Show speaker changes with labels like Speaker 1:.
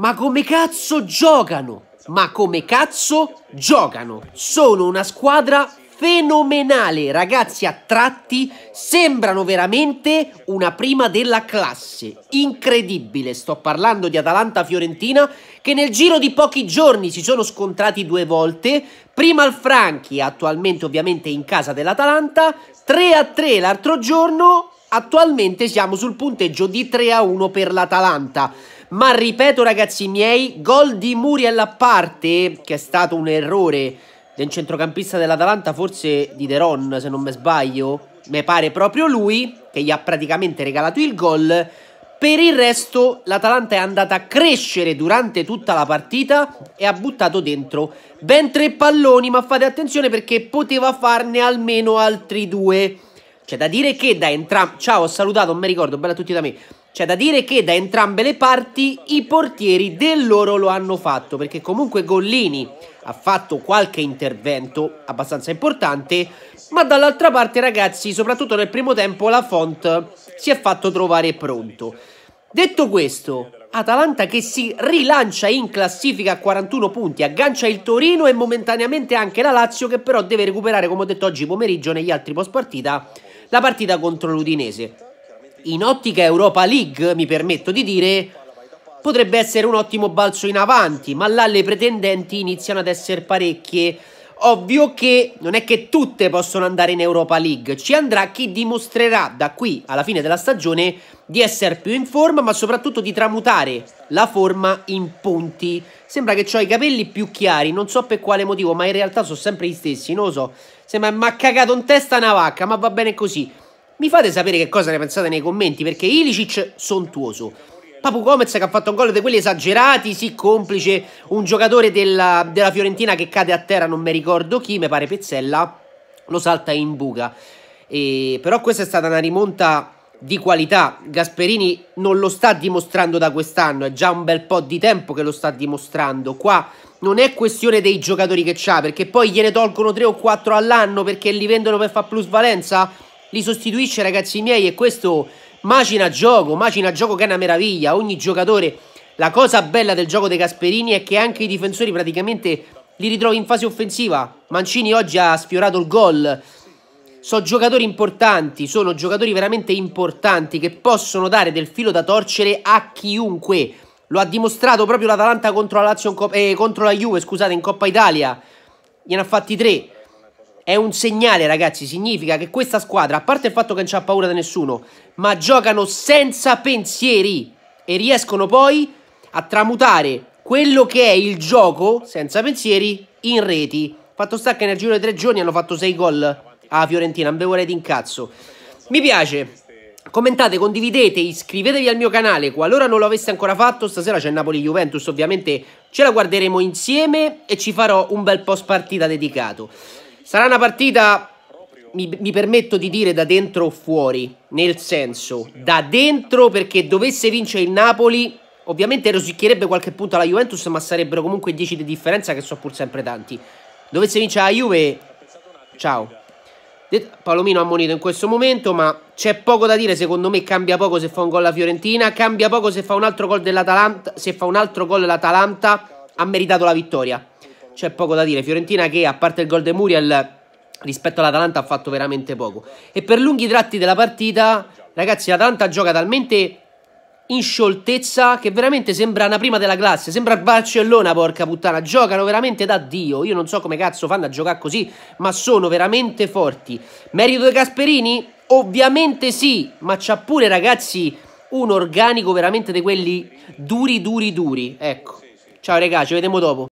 Speaker 1: Ma come cazzo giocano? Ma come cazzo giocano? Sono una squadra fenomenale, ragazzi a tratti sembrano veramente una prima della classe. Incredibile, sto parlando di Atalanta-Fiorentina che nel giro di pochi giorni si sono scontrati due volte, prima al Franchi, attualmente ovviamente in casa dell'Atalanta, 3 a 3 l'altro giorno, attualmente siamo sul punteggio di 3 a 1 per l'Atalanta ma ripeto ragazzi miei, gol di Muriel a parte, che è stato un errore del centrocampista dell'Atalanta, forse di Deron se non mi sbaglio, mi pare proprio lui, che gli ha praticamente regalato il gol, per il resto l'Atalanta è andata a crescere durante tutta la partita e ha buttato dentro ben tre palloni, ma fate attenzione perché poteva farne almeno altri due. C'è da dire che da entrambi... Ciao, ho salutato, non mi ricordo, bella a tutti da me. C'è da dire che da entrambe le parti i portieri del loro lo hanno fatto, perché comunque Gollini ha fatto qualche intervento abbastanza importante, ma dall'altra parte ragazzi, soprattutto nel primo tempo, la Font si è fatto trovare pronto. Detto questo, Atalanta che si rilancia in classifica a 41 punti, aggancia il Torino e momentaneamente anche la Lazio che però deve recuperare, come ho detto oggi pomeriggio negli altri post partita, la partita contro l'Udinese in ottica Europa League, mi permetto di dire, potrebbe essere un ottimo balzo in avanti, ma là le pretendenti iniziano ad essere parecchie. Ovvio che non è che tutte possono andare in Europa League, ci andrà chi dimostrerà da qui alla fine della stagione di essere più in forma, ma soprattutto di tramutare la forma in punti. Sembra che ho i capelli più chiari, non so per quale motivo, ma in realtà sono sempre gli stessi, non lo so. Sembra mi ha cagato in testa una vacca, ma va bene così. Mi fate sapere che cosa ne pensate nei commenti perché Ilicic sontuoso. Papu Gomez che ha fatto un gol di quelli esagerati, sì, complice un giocatore della, della Fiorentina che cade a terra, non mi ricordo chi, mi pare Pezzella, lo salta in buca. E, però questa è stata una rimonta di qualità. Gasperini non lo sta dimostrando da quest'anno, è già un bel po' di tempo che lo sta dimostrando. Qua non è questione dei giocatori che ha, perché poi gliene tolgono 3 o 4 all'anno perché li vendono per far plusvalenza li sostituisce ragazzi miei e questo macina gioco, macina gioco che è una meraviglia, ogni giocatore, la cosa bella del gioco dei Gasperini è che anche i difensori praticamente li ritrovi in fase offensiva, Mancini oggi ha sfiorato il gol, sono giocatori importanti, sono giocatori veramente importanti che possono dare del filo da torcere a chiunque, lo ha dimostrato proprio l'Atalanta contro la, Lazio, eh, contro la Juve scusate, in Coppa Italia, gliene ha fatti tre, è un segnale, ragazzi. Significa che questa squadra, a parte il fatto che non c'ha paura da nessuno, ma giocano senza pensieri e riescono poi a tramutare quello che è il gioco senza pensieri in reti. Fatto sta che nel giro di tre giorni hanno fatto sei gol alla Fiorentina. Non ve volete in cazzo. Mi piace. Commentate, condividete, iscrivetevi al mio canale qualora non lo aveste ancora fatto. Stasera c'è Napoli-Juventus, ovviamente ce la guarderemo insieme e ci farò un bel post partita dedicato. Sarà una partita, mi, mi, permetto di dire, da dentro o fuori. Nel senso, da dentro perché dovesse vincere il Napoli, ovviamente rosicchierebbe qualche punto alla Juventus, ma sarebbero comunque 10 di differenza che sono pur sempre tanti. Dovesse vincere la Juve, ciao. Palomino ha ammonito in questo momento, ma c'è poco da dire. Secondo me cambia poco se fa un gol alla Fiorentina, cambia poco se fa un altro gol dell'Atalanta. Se fa un altro gol l'Atalanta, ha meritato la vittoria c'è poco da dire. Fiorentina che a parte il gol de Muriel rispetto all'Atalanta ha fatto veramente poco. E per lunghi tratti della partita, ragazzi, l'Atalanta gioca talmente in scioltezza che veramente sembra una prima della classe, sembra Barcellona, porca puttana, giocano veramente da Dio, io non so come cazzo fanno a giocare così, ma sono veramente forti. Merito di Gasperini? Ovviamente sì, ma c'ha pure ragazzi un organico veramente di quelli duri, duri, duri, ecco. Ciao ragazzi, ci vediamo dopo.